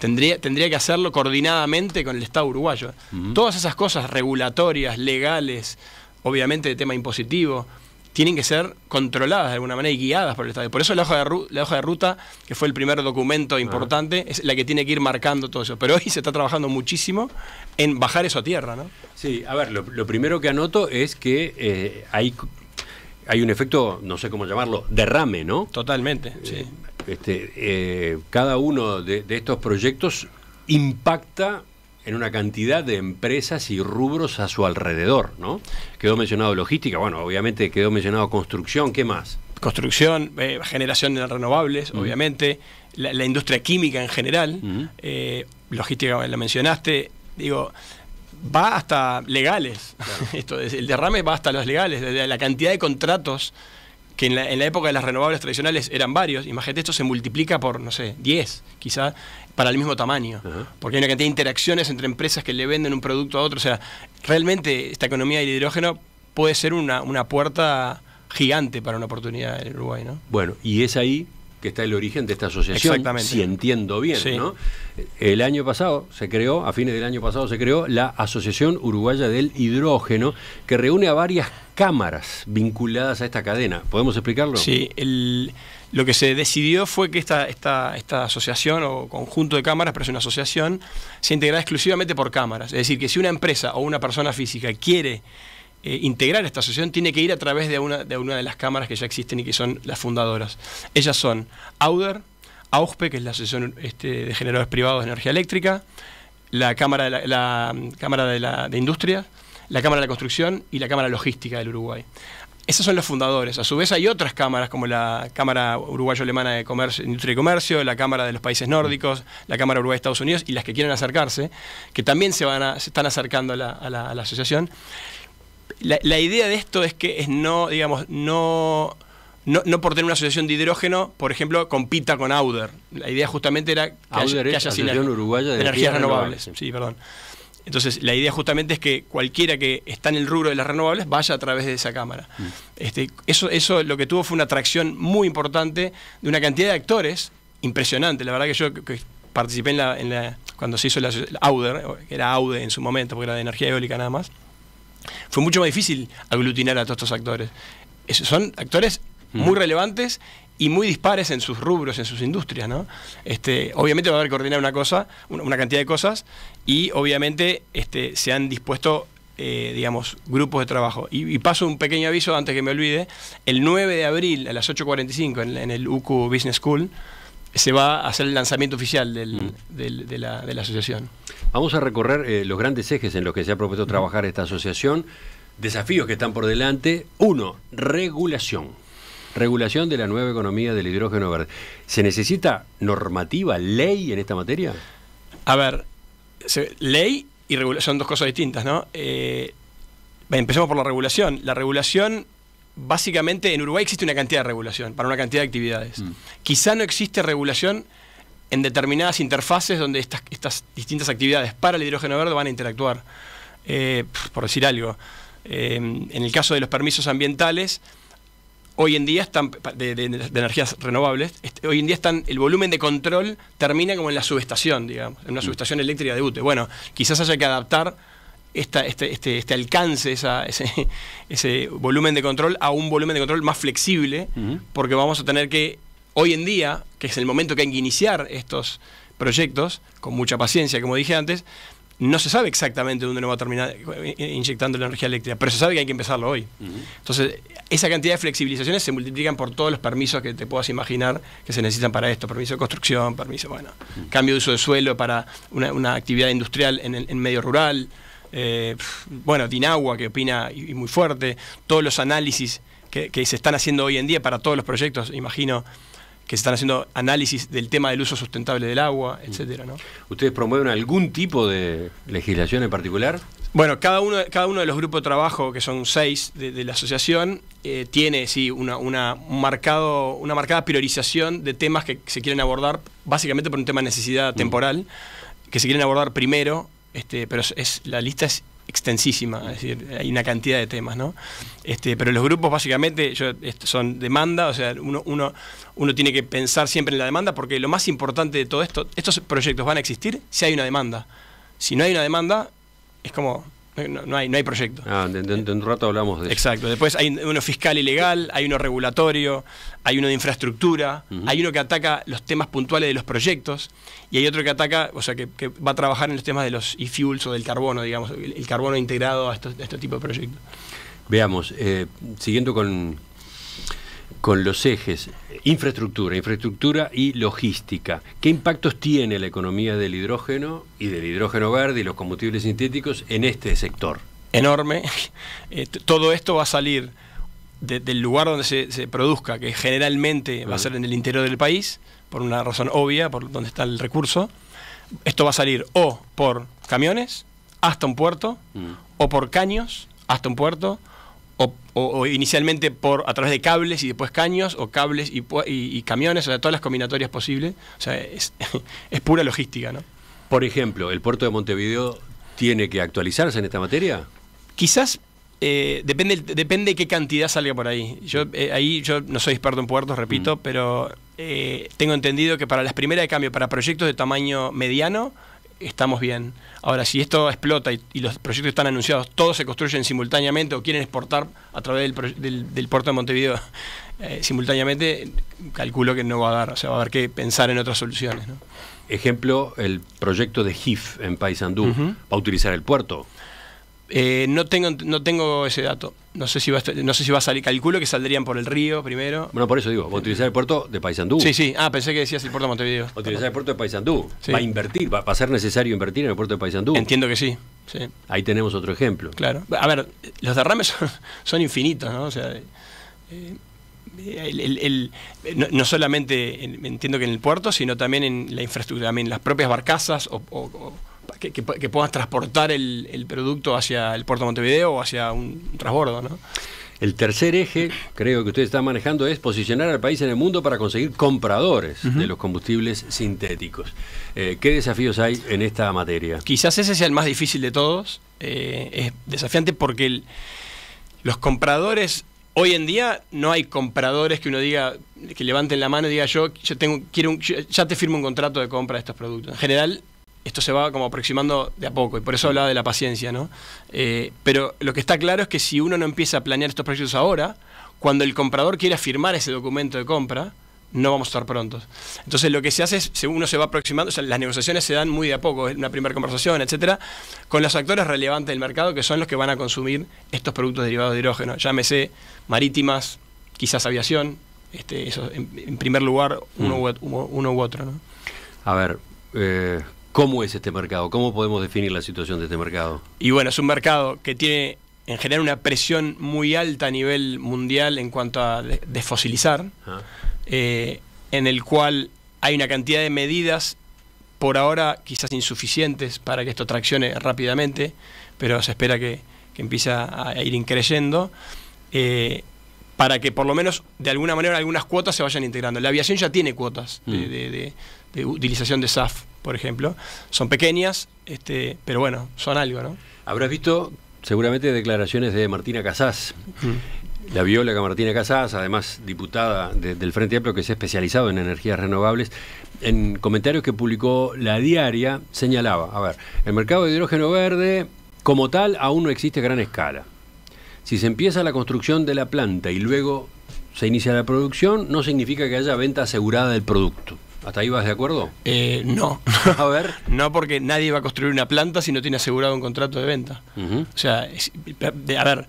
Tendría, tendría que hacerlo coordinadamente con el Estado uruguayo. Todas esas cosas regulatorias, legales, obviamente de tema impositivo, tienen que ser controladas de alguna manera y guiadas por el Estado. Por eso la hoja de, la hoja de ruta, que fue el primer documento importante, es la que tiene que ir marcando todo eso. Pero hoy se está trabajando muchísimo en bajar eso a tierra, ¿no? Sí, a ver, lo, primero que anoto es que eh, hay, hay un efecto, no sé cómo llamarlo, derrame, ¿no? Totalmente, eh, sí este, eh, cada uno de, estos proyectos impacta en una cantidad de empresas y rubros a su alrededor, ¿no? Quedó mencionado logística, bueno, obviamente quedó mencionado construcción, ¿qué más? Construcción, eh, generación de renovables, obviamente, la, industria química en general, eh, logística la mencionaste, digo, va hasta legales, [LAUGHS] el derrame va hasta los legales, la cantidad de contratos que en la, en la, época de las renovables tradicionales eran varios, imagínate, esto se multiplica por, no sé, 10 quizá, para el mismo tamaño, porque hay una cantidad de interacciones entre empresas que le venden un producto a otro, o sea, realmente esta economía del hidrógeno puede ser una, una puerta gigante para una oportunidad en Uruguay, ¿no? Bueno, y es ahí que está el origen de esta asociación, si entiendo bien. ¿no? El año pasado se creó, a fines del año pasado se creó la Asociación Uruguaya del Hidrógeno, que reúne a varias cámaras vinculadas a esta cadena. ¿Podemos explicarlo? Sí, lo que se decidió fue que esta, esta, esta asociación o conjunto de cámaras, pero es una asociación, se integra exclusivamente por cámaras. Es decir, que si una empresa o una persona física quiere eh, integrar esta asociación tiene que ir a través de una, de una de las cámaras que ya existen y que son las fundadoras. Ellas son AUDER, AUSPE, que es la Asociación este, de Generadores Privados de Energía Eléctrica, la Cámara, de la, Cámara de, Industria, la Cámara de la Construcción y la Cámara Logística del Uruguay. Esos son los fundadores. A su vez hay otras cámaras como la Cámara Uruguayo-Alemana de Comercio, Industria y Comercio, la Cámara de los Países Nórdicos, la Cámara Uruguay de Estados Unidos y las que quieren acercarse, que también se, van a, están acercando a la asociación. La, idea de esto es que es no, digamos, no, no, por tener una asociación de hidrógeno, por ejemplo, compita con Auder. La idea justamente era que haya, una Uruguaya de Energías Renovables. perdón. Entonces, la idea justamente es que cualquiera que está en el rubro de las renovables vaya a través de esa cámara. Mm. Este, eso, eso lo que tuvo fue una atracción muy importante de una cantidad de actores impresionante. La verdad que yo participé en la, cuando se hizo la, AUDER, que era AUDE en su momento, porque era de energía eólica nada más fue mucho más difícil aglutinar a todos estos actores. son actores muy mm. relevantes y muy dispares en sus rubros, en sus industrias, ¿no? Este, obviamente va a haber que coordinar una cosa, una cantidad de cosas, y obviamente este, se han dispuesto, eh, digamos, grupos de trabajo. Y, paso un pequeño aviso antes que me olvide, el 9 de abril a las 8.45 en, el UQ Business School se va a hacer el lanzamiento oficial mm. de la asociación. Vamos a recorrer eh, los grandes ejes en los que se ha propuesto trabajar esta asociación, desafíos que están por delante. Uno, regulación. Regulación de la nueva economía del hidrógeno verde. ¿Se necesita normativa, ley en esta materia? A ver, ley y regulación son dos cosas distintas, ¿no? Eh, empecemos por la regulación. La regulación básicamente en Uruguay existe una cantidad de regulación para una cantidad de actividades. Mm. Quizá no existe regulación en determinadas interfaces donde estas, distintas actividades para el hidrógeno verde van a interactuar. Eh, por decir algo, eh, en el caso de los permisos ambientales, hoy en día están, de, energías renovables, hoy en día están, el volumen de control termina como en la subestación, digamos, en una mm. subestación eléctrica de UTE. Bueno, quizás haya que adaptar este, este, este, alcance, [LAUGHS] ese, volumen de control a un volumen de control más flexible, porque vamos a tener que hoy en día, que es el momento que hay que iniciar estos proyectos, con mucha paciencia, como dije antes, no se sabe exactamente dónde no va a terminar inyectando la energía eléctrica, pero se sabe que hay que empezarlo hoy. Entonces, esa cantidad de flexibilizaciones se multiplican por todos los permisos que te puedas imaginar que se necesitan para esto, permiso de construcción, permiso, bueno, cambio de uso de suelo para una, actividad industrial en, el, medio rural, eh, bueno, Dinagua, que opina y, muy fuerte, todos los análisis que se están haciendo hoy en día para todos los proyectos, imagino, que se están haciendo análisis del tema del uso sustentable del agua, mm. etcétera, ¿Ustedes promueven algún tipo de legislación en particular? Bueno, cada uno, cada uno de los grupos de trabajo, que son seis de, la asociación, eh, tiene sí una, marcado, una marcada priorización de temas que se quieren abordar, básicamente por un tema de necesidad mm. temporal, que se quieren abordar primero, este, pero es, la lista es extensísima, es decir, hay una cantidad de temas, ¿no? Este, pero los grupos básicamente yo, este, son demanda, o sea, uno, uno, uno tiene que pensar siempre en la demanda porque lo más importante de todo esto, estos proyectos van a existir si hay una demanda. Si no hay una demanda, es como eh, no, no, hay, no hay proyecto. Ah, dentro un rato hablamos de eso. Exacto. Después hay uno fiscal legal, hay uno regulatorio, hay uno de infraestructura, hay uno que ataca los temas puntuales de los proyectos y hay otro que ataca, o sea, que, va a trabajar en los temas de los e-fuels o del carbono, digamos, el, carbono integrado a, este tipo de proyectos. Veamos, eh, siguiendo con, con los ejes eh, infraestructura, infraestructura y logística. ¿Qué impactos tiene la economía del hidrógeno y del hidrógeno verde y los combustibles sintéticos en este sector? Enorme. [LAUGHS] Eh, todo esto va a salir del lugar donde se, produzca, que generalmente va a ser en el interior del país, por una razón obvia, por donde está el recurso. Esto va a salir o por camiones hasta un puerto, mm. o por caños hasta un puerto, o, inicialmente por a través de cables y después caños o cables y, camiones, o sea, todas las combinatorias posibles. O sea, [LAUGHS] es, pura logística, ¿no? Por ejemplo, ¿el puerto de Montevideo tiene que actualizarse en esta materia? Quizás eh, depende, de qué cantidad salga por ahí. Yo eh, ahí yo no soy experto en puertos, repito, mm. pero eh, tengo entendido que para las primeras de cambio, para proyectos de tamaño mediano, estamos bien. Ahora, si esto explota y, los proyectos están anunciados, todos se construyen simultáneamente o quieren exportar a través del, puerto de Montevideo [LAUGHS] eh, simultáneamente, calculo que no va a dar, o sea, va a haber que pensar en otras soluciones. Ejemplo, el proyecto de HIF en Paysandú, ¿va a utilizar el puerto? Eh, no, tengo, no tengo ese dato. No sé, si va a, no sé si va a salir. Calculo que saldrían por el río primero. Bueno, por eso digo, va a utilizar el puerto de Paysandú. Sí, sí. Ah, pensé que decías el puerto de Montevideo. Va a utilizar el puerto de Paysandú. Va a invertir, va, a ser necesario invertir en el puerto de Paisandú. Entiendo que sí. sí. Ahí tenemos otro ejemplo. Claro. A ver, los derrames [LAUGHS] son, infinitos, ¿no? O sea. Eh, el, no, solamente entiendo que en el puerto, sino también en la infraestructura, también en las propias barcazas o que, que, transportar el, producto hacia el puerto de Montevideo o hacia un transbordo. ¿no? El tercer eje, creo que ustedes están manejando, es posicionar al país en el mundo para conseguir compradores de los combustibles sintéticos. Eh, ¿Qué desafíos hay en esta materia? Quizás ese sea el más difícil de todos. Eh, es desafiante porque los compradores Hoy en día no hay compradores que uno diga, que levanten la mano y diga yo, yo tengo, quiero ya te firmo un contrato de compra de estos productos. En general, esto se va como aproximando de a poco, y por eso hablaba de la paciencia, ¿no? Eh, pero lo que está claro es que si uno no empieza a planear estos proyectos ahora, cuando el comprador quiera firmar ese documento de compra, no vamos a estar prontos. Entonces lo que se hace es, uno se va aproximando, las negociaciones se dan muy de a poco, una primera conversación, etcétera, con los actores relevantes del mercado que son los que van a consumir estos productos derivados de hidrógeno, llámese marítimas, quizás aviación, este, en, primer lugar, uno, mm. u, otro. A ver, eh, ¿Cómo es este mercado? ¿Cómo podemos definir la situación de este mercado? Y bueno, es un mercado que tiene en general una presión muy alta a nivel mundial en cuanto a desfosilizar, ah. eh, en el cual hay una cantidad de medidas por ahora quizás insuficientes para que esto traccione rápidamente, pero se espera que, empiece a, ir increyendo. Eh, para que por lo menos de alguna manera algunas cuotas se vayan integrando. La aviación ya tiene cuotas de mm. utilización de SAF por ejemplo. Son pequeñas, este, pero bueno, son algo, ¿no? Habrás visto seguramente declaraciones de Martina Casás. Mm. La bióloga Martina Casas, además diputada del Frente Amplio que se ha especializado en energías renovables, en comentarios que publicó la diaria señalaba, a ver, el mercado de hidrógeno verde como tal aún no existe a gran escala. Si se empieza la construcción de la planta y luego se inicia la producción, no significa que haya venta asegurada del producto. ¿Hasta ahí vas de acuerdo? Eh, no. [LAUGHS] A ver. no, porque nadie va a construir una planta si no tiene asegurado un contrato de venta. O sea, a ver,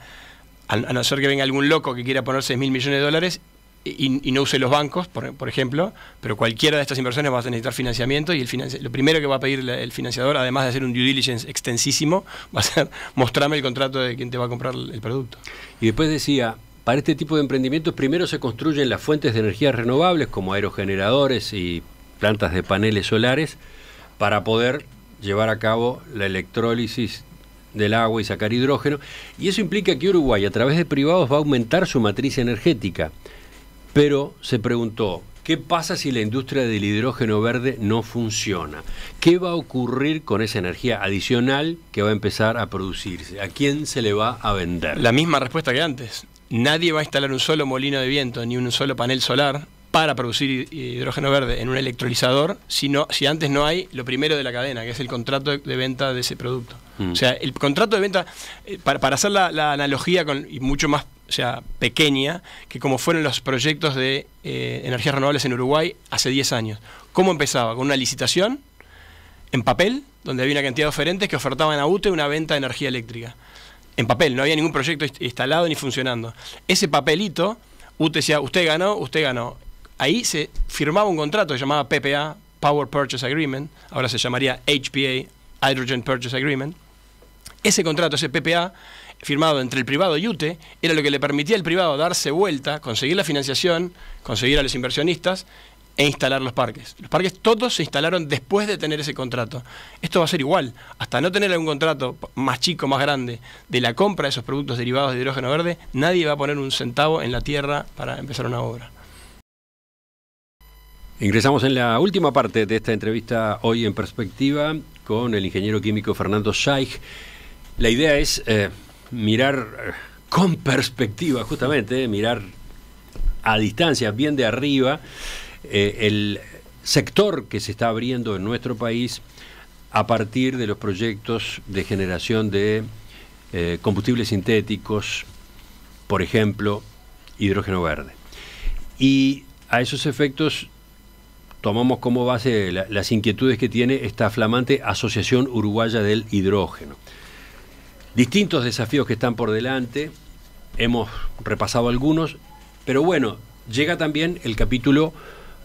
a, no ser que venga algún loco que quiera poner 6 mil millones de dólares y, no use los bancos, por, ejemplo, pero cualquiera de estas inversiones va a necesitar financiamiento y el lo primero que va a pedir el financiador, además de hacer un due diligence extensísimo, [LAUGHS] va a ser mostrarme el contrato de quien te va a comprar el producto. Y después decía, para este tipo de emprendimientos primero se construyen las fuentes de energías renovables como aerogeneradores y plantas de paneles solares para poder llevar a cabo la electrólisis del agua y sacar hidrógeno. Y eso implica que Uruguay a través de privados va a aumentar su matriz energética. Pero se preguntó, ¿qué pasa si la industria del hidrógeno verde no funciona? ¿Qué va a ocurrir con esa energía adicional que va a empezar a producirse? ¿A quién se le va a vender? La misma respuesta que antes nadie va a instalar un solo molino de viento ni un solo panel solar para producir hidrógeno verde en un electrolizador si, si antes no hay lo primero de la cadena, que es el contrato de venta de ese producto. Mm. O sea, el contrato de venta, eh, para, para hacer la, analogía con, y mucho más o sea, pequeña, que como fueron los proyectos de eh, energías renovables en Uruguay hace 10 años. ¿Cómo empezaba? Con una licitación en papel, donde había una cantidad de oferentes que ofertaban a UTE una venta de energía eléctrica en papel, no había ningún proyecto instalado ni funcionando. Ese papelito, UTE decía, usted ganó, usted ganó. Ahí se firmaba un contrato que llamaba PPA, Power Purchase Agreement, ahora se llamaría HPA, Hydrogen Purchase Agreement. Ese contrato, ese PPA, firmado entre el privado y UTE, era lo que le permitía al privado darse vuelta, conseguir la financiación, conseguir a los inversionistas e instalar los parques. Los parques todos se instalaron después de tener ese contrato. Esto va a ser igual. Hasta no tener algún contrato más chico, más grande, de la compra de esos productos derivados de hidrógeno verde, nadie va a poner un centavo en la tierra para empezar una obra. Ingresamos en la última parte de esta entrevista hoy en perspectiva con el ingeniero químico Fernando Scheich. La idea es eh, mirar eh, con perspectiva, justamente, mirar a distancia, bien de arriba, eh, el sector que se está abriendo en nuestro país a partir de los proyectos de generación de eh, combustibles sintéticos, por ejemplo, hidrógeno verde. Y a esos efectos tomamos como base las inquietudes que tiene esta flamante Asociación Uruguaya del Hidrógeno. Distintos desafíos que están por delante, hemos repasado algunos, pero bueno, llega también el capítulo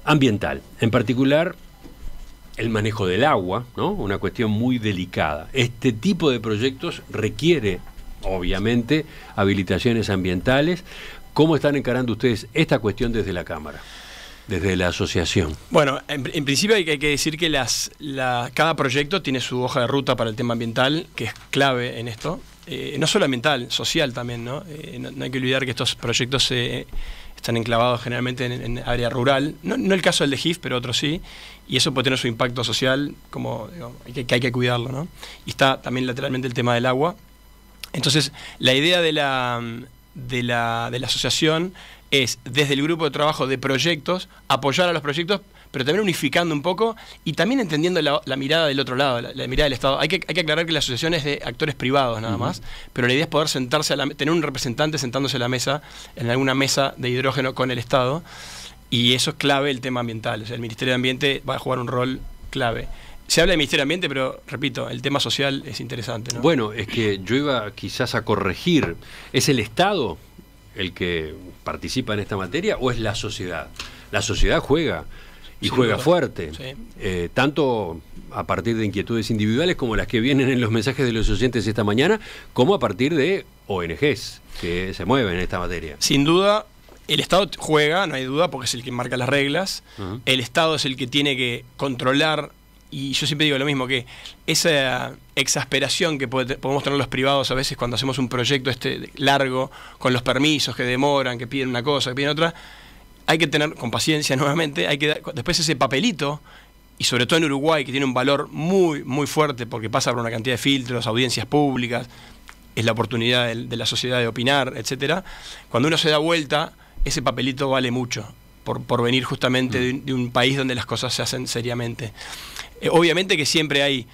ambiental, en particular el manejo del agua, ¿no? una cuestión muy delicada. Este tipo de proyectos requiere, obviamente, habilitaciones ambientales. ¿Cómo están encarando ustedes esta cuestión desde la Cámara? desde la asociación? Bueno, en, principio hay que, decir que cada proyecto tiene su hoja de ruta para el tema ambiental, que es clave en esto. Eh, no solo ambiental, social también, eh, ¿no? ¿no? hay que olvidar que estos proyectos se están enclavados generalmente en, área rural, no, el caso del de GIF, pero otros sí, y eso puede tener su impacto social, como que, hay que cuidarlo, ¿no? Y está también lateralmente el tema del agua. Entonces, la idea de la, de la, de la asociación es, desde el grupo de trabajo de proyectos, apoyar a los proyectos pero también unificando un poco y también entendiendo la, mirada del otro lado, la, mirada del Estado. Hay que, hay que aclarar que la asociación es de actores privados nada más, pero la idea es poder sentarse a tener un representante sentándose a la mesa, en alguna mesa de hidrógeno con el Estado, y eso es clave el tema ambiental. O sea, el Ministerio de Ambiente va a jugar un rol clave. Se habla de Ministerio de Ambiente, pero repito, el tema social es interesante. Bueno, es que yo iba quizás a corregir. ¿Es el Estado el que participa en esta materia o es la sociedad? La sociedad juega y juega fuerte, eh, tanto a partir de inquietudes individuales como las que vienen en los mensajes de los oyentes esta mañana, como a partir de ONGs que se mueven en esta materia. Sin duda, el Estado juega, no hay duda, porque es el que marca las reglas. El Estado es el que tiene que controlar, y yo siempre digo lo mismo, que esa exasperación que podemos tener los privados a veces cuando hacemos un proyecto este largo, con los permisos que demoran, que piden una cosa, que piden otra, hay que tener con paciencia nuevamente, hay que después ese papelito y sobre todo en Uruguay que tiene un valor muy muy fuerte porque pasa por una cantidad de filtros, audiencias públicas, es la oportunidad de, la sociedad de opinar, etcétera. Cuando uno se da vuelta, ese papelito vale mucho. Por, por venir justamente mm. de un, país donde las cosas se hacen seriamente. Eh, obviamente que siempre hay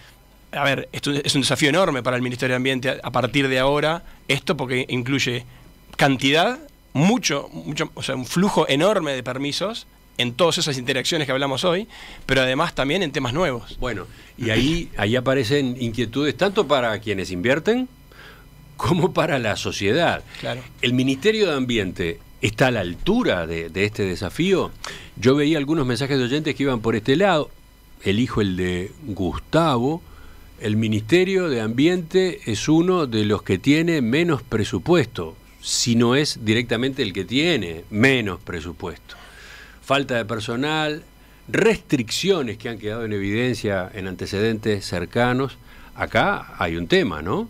a ver, esto es un desafío enorme para el Ministerio de Ambiente a partir de ahora, esto porque incluye cantidad mucho, mucho, o sea, un flujo enorme de permisos en todas esas interacciones que hablamos hoy, pero además también en temas nuevos. Bueno, y ahí, ahí aparecen inquietudes tanto para quienes invierten como para la sociedad. El Ministerio de Ambiente está a la altura de, de, este desafío. Yo veía algunos mensajes de oyentes que iban por este lado. Elijo el de Gustavo. El Ministerio de Ambiente es uno de los que tiene menos presupuesto si no es directamente el que tiene menos presupuesto. Falta de personal, restricciones que han quedado en evidencia en antecedentes cercanos. Acá hay un tema, ¿no?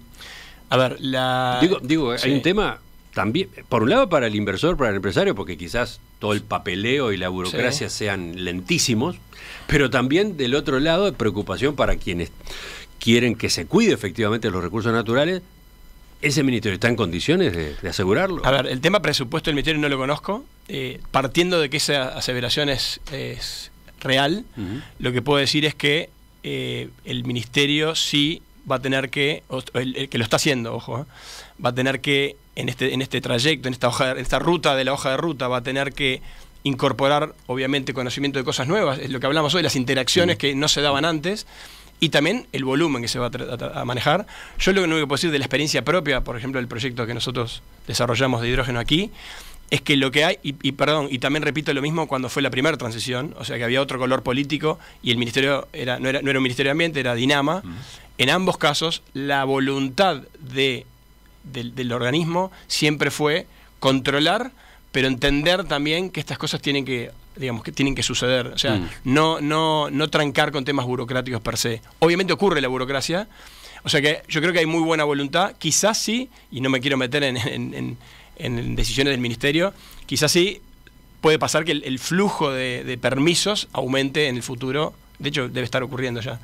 A ver, la... Digo, hay un tema también, por un lado para el inversor, para el empresario, porque quizás todo el papeleo y la burocracia sean lentísimos, pero también del otro lado preocupación para quienes quieren que se cuide efectivamente los recursos naturales, ¿Ese ministerio está en condiciones de, asegurarlo? A ver, el tema presupuesto del ministerio no lo conozco. Eh, partiendo de que esa aseveración es, real, lo que puedo decir es que eh, el ministerio sí va a tener que, que lo está haciendo, ojo, ¿eh? va a tener que, en este, en este trayecto, en esta, hoja, en esta ruta de la hoja de ruta, va a tener que incorporar, obviamente, conocimiento de cosas nuevas, es lo que hablamos hoy, las interacciones que no se daban antes y también el volumen que se va a, manejar. Yo lo único que puedo decir de la experiencia propia, por ejemplo, del proyecto que nosotros desarrollamos de hidrógeno aquí, es que lo que hay, y, perdón, y también repito lo mismo cuando fue la primera transición, o sea que había otro color político y el ministerio era, no, era, no era un ministerio de ambiente, era Dinama. Mm. En ambos casos, la voluntad de, del organismo siempre fue controlar pero entender también que estas cosas tienen que digamos, que tienen que suceder. O sea, mm. no, no, trancar con temas burocráticos per se. Obviamente ocurre la burocracia. O sea que yo creo que hay muy buena voluntad. Quizás sí, y no me quiero meter en, decisiones del ministerio, quizás sí puede pasar que el, flujo de, permisos aumente en el futuro. De hecho, debe estar ocurriendo ya.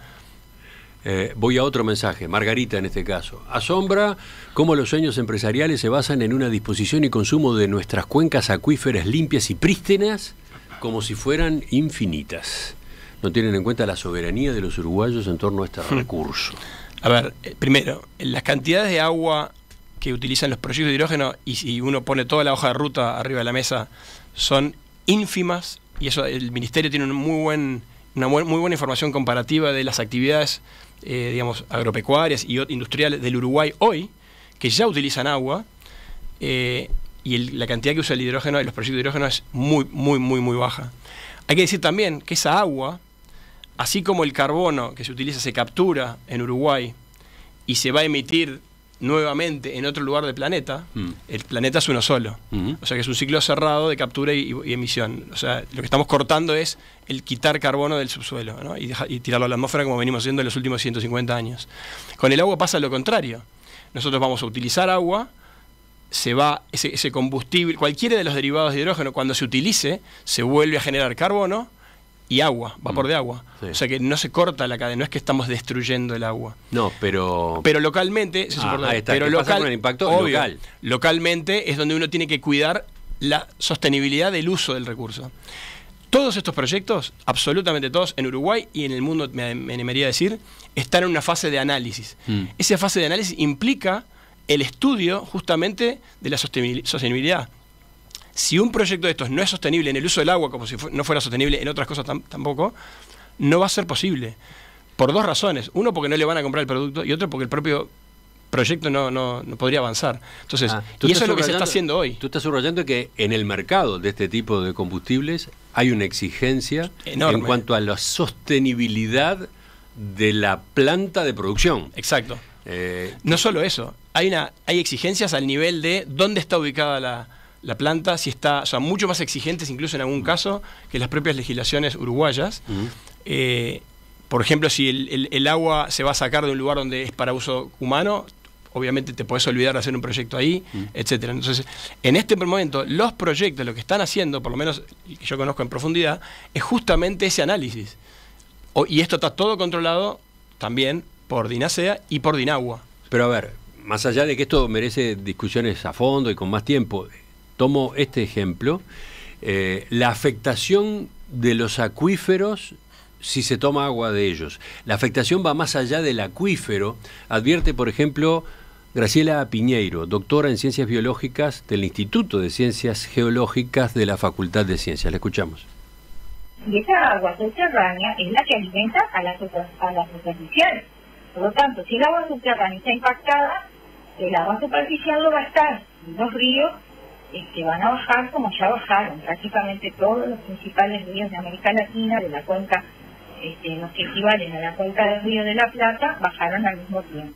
Eh, voy a otro mensaje, Margarita en este caso. Asombra cómo los sueños empresariales se basan en una disposición y consumo de nuestras cuencas acuíferas limpias y prístinas como si fueran infinitas. No tienen en cuenta la soberanía de los uruguayos en torno a este hmm. recurso. A ver, eh, primero, las cantidades de agua que utilizan los proyectos de hidrógeno, y si uno pone toda la hoja de ruta arriba de la mesa, son ínfimas, y eso el Ministerio tiene muy buen, una muy, buena información comparativa de las actividades, eh, digamos, agropecuarias y industriales del Uruguay hoy, que ya utilizan agua, eh, y la cantidad que usa el hidrógeno, los proyectos de hidrógeno es muy, muy, muy, muy baja. Hay que decir también que esa agua, así como el carbono que se utiliza se captura en Uruguay y se va a emitir nuevamente en otro lugar del planeta, mm. el planeta es uno solo. Mm-hmm. O sea que es un ciclo cerrado de captura y, emisión. O sea, lo que estamos cortando es el quitar carbono del subsuelo y, y, tirarlo a la atmósfera como venimos haciendo en los últimos 150 años. Con el agua pasa lo contrario. Nosotros vamos a utilizar agua, se va ese, combustible, cualquiera de los derivados de hidrógeno, cuando se utilice, se vuelve a generar carbono y agua, vapor mm. de agua. O sea que no se corta la cadena, no es que estamos destruyendo el agua. No, pero. Pero localmente, ah, Pero impacto Localmente es donde uno tiene que cuidar la sostenibilidad del uso del recurso. Todos estos proyectos, absolutamente todos, en Uruguay y en el mundo, me animaría a decir, están en una fase de análisis. Mm. Esa fase de análisis implica el estudio justamente de la sostenibilidad. Si un proyecto de estos no es sostenible en el uso del agua, como si no fuera sostenible en otras cosas tampoco, no va a ser posible. Por dos razones. Uno, porque no le van a comprar el producto y otro, porque el propio proyecto no, podría avanzar. Entonces, ah, y eso es lo que se está haciendo hoy. Tú estás subrayando que en el mercado de este tipo de combustibles hay una exigencia en cuanto a la sostenibilidad de la planta de producción. Exacto. Eh, no solo eso, hay, una, hay exigencias al nivel de dónde está ubicada la, planta, si está, o mucho más exigentes incluso en algún caso que las propias legislaciones uruguayas. Eh, por ejemplo, si el, agua se va a sacar de un lugar donde es para uso humano, obviamente te puedes olvidar de hacer un proyecto ahí, etcétera. Entonces, en este momento, los proyectos, lo que están haciendo, por lo menos que yo conozco en profundidad, es justamente ese análisis. y esto está todo controlado también por Dinasea y por Dinagua. Pero a ver, más allá de que esto merece discusiones a fondo y con más tiempo, tomo este ejemplo, eh, la afectación de los acuíferos si se toma agua de ellos. La afectación va más allá del acuífero, advierte, por ejemplo, Graciela Piñeiro, doctora en Ciencias Biológicas del Instituto de Ciencias Geológicas de la Facultad de Ciencias. La escuchamos. Y esa agua subterránea es la que alimenta a Por lo tanto, si el agua subterránea está impactada, el agua superficial lo va a estar. Los ríos que van a bajar como ya bajaron. Prácticamente todos los principales ríos de América Latina, de la cuenca, este, los que equivalen a la cuenca del río de la Plata, bajaron al mismo tiempo.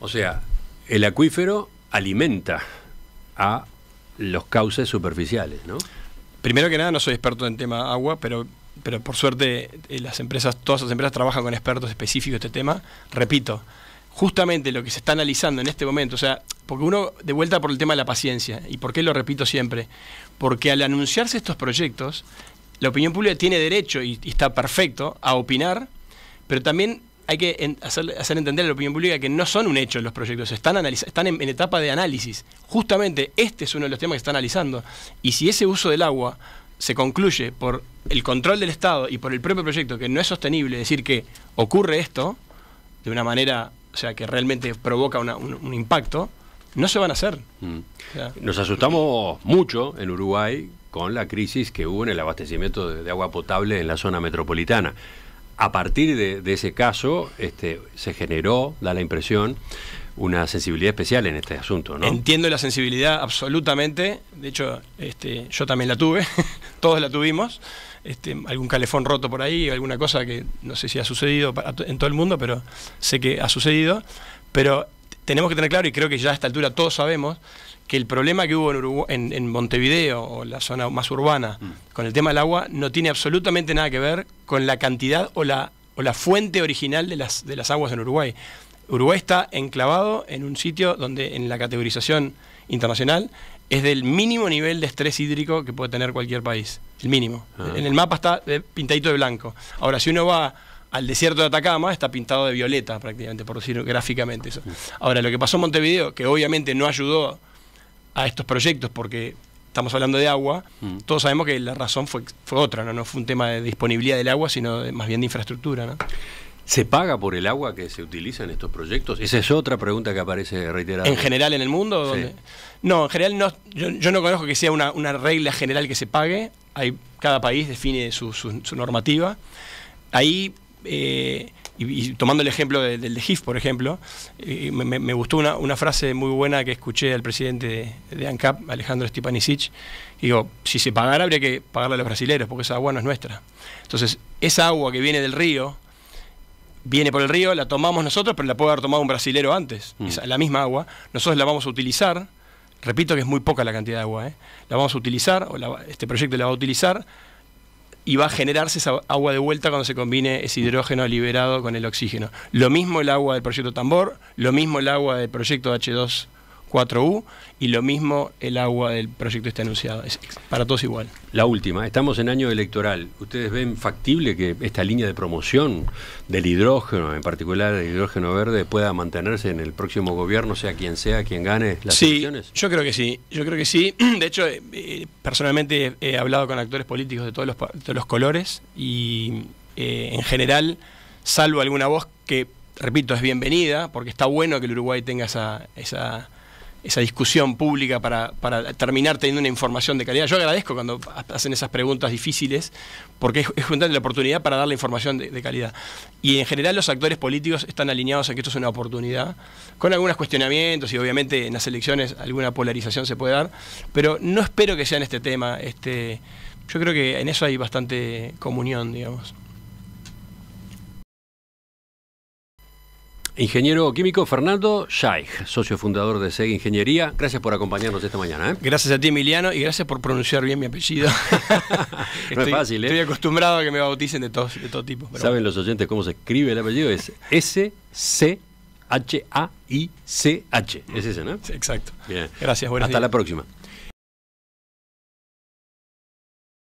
O sea, el acuífero alimenta a los cauces superficiales, ¿no? Primero que nada, no soy experto en tema agua, pero pero por suerte eh, las empresas, todas las empresas trabajan con expertos específicos de este tema. Repito, justamente lo que se está analizando en este momento, o sea, porque uno, de vuelta por el tema de la paciencia, y por qué lo repito siempre, porque al anunciarse estos proyectos, la opinión pública tiene derecho, y, está perfecto, a opinar, pero también hay que hacer, entender a la opinión pública que no son un hecho los proyectos, están, están en, etapa de análisis. Justamente este es uno de los temas que está analizando. Y si ese uso del agua se concluye por el control del Estado y por el propio proyecto que no es sostenible decir que ocurre esto de una manera o sea, que realmente provoca un, impacto, no se van a hacer. Mm. Nos asustamos mucho en Uruguay con la crisis que hubo en el abastecimiento de, agua potable en la zona metropolitana. A partir de, ese caso, este, se generó, da la impresión, una sensibilidad especial en este asunto, ¿no? Entiendo la sensibilidad absolutamente. De hecho, este, yo también la tuve, [LAUGHS] todos la tuvimos. Este, algún calefón roto por ahí, alguna cosa que no sé si ha sucedido en todo el mundo, pero sé que ha sucedido. Pero tenemos que tener claro, y creo que ya a esta altura todos sabemos, que el problema que hubo en, en, Montevideo o la zona más urbana mm. con el tema del agua no tiene absolutamente nada que ver con la cantidad o la, o la fuente original de las, de las aguas en Uruguay. Uruguay está enclavado en un sitio donde en la categorización internacional es del mínimo nivel de estrés hídrico que puede tener cualquier país el mínimo. Ah. En el mapa está eh, pintadito de blanco. Ahora, si uno va al desierto de Atacama, está pintado de violeta prácticamente, por decir gráficamente eso. Ahora, lo que pasó en Montevideo, que obviamente no ayudó a estos proyectos porque estamos hablando de agua, mm. todos sabemos que la razón fue, otra, ¿no? fue un tema de disponibilidad del agua, sino más bien de infraestructura. ¿Se paga por el agua que se utiliza en estos proyectos? Esa es otra pregunta que aparece reiterada. ¿En general en el mundo? Sí. No, en general no, yo, no conozco que sea una, regla general que se pague. Hay, cada país define su, normativa. Ahí, eh, y, tomando el ejemplo del de, GIF, por ejemplo, eh, me, gustó una, frase muy buena que escuché al presidente de, ANCAP, Alejandro Stipanisic. digo, si se pagara habría que pagarle a los brasileros, porque esa agua no es nuestra. Entonces, esa agua que viene del río, viene por el río, la tomamos nosotros, pero la puede haber tomado un brasilero antes. Mm. Es la misma agua. Nosotros la vamos a utilizar Repito que es muy poca la cantidad de agua. ¿eh? La vamos a utilizar, o este proyecto la va a utilizar y va a generarse esa agua de vuelta cuando se combine ese hidrógeno liberado con el oxígeno. Lo mismo el agua del proyecto Tambor, lo mismo el agua del proyecto H2 4U y lo mismo el agua del proyecto está anunciado. Es para todos igual. La última, estamos en año electoral. ¿Ustedes ven factible que esta línea de promoción del hidrógeno, en particular el hidrógeno verde, pueda mantenerse en el próximo gobierno, sea quien sea, quien gane las elecciones? Yo creo que sí, yo creo que sí. [CLEARS THROAT] De hecho, eh, eh, personalmente he hablado con actores políticos de todos los, los colores y eh, en general, salvo alguna voz que, repito, es bienvenida, porque está bueno que el Uruguay tenga esa esa discusión pública para, para, terminar teniendo una información de calidad. Yo agradezco cuando hacen esas preguntas difíciles, porque es, juntar la oportunidad para dar la información de, calidad. Y en general los actores políticos están alineados en que esto es una oportunidad, con algunos cuestionamientos y obviamente en las elecciones alguna polarización se puede dar, pero no espero que sea en este tema. Este, yo creo que en eso hay bastante comunión, digamos. Ingeniero químico Fernando Scheich, socio fundador de SEG Ingeniería. Gracias por acompañarnos esta mañana. ¿eh? Gracias a ti, Emiliano, y gracias por pronunciar bien mi apellido. [LAUGHS] [LAUGHS] no es fácil, ¿eh? Estoy acostumbrado a que me bauticen de, todo tipo. ¿Saben los oyentes cómo se escribe el apellido? Es S-C-H-A-I-C-H. Es ese, ¿no? exacto. Bien. Gracias, buenas Hasta la próxima.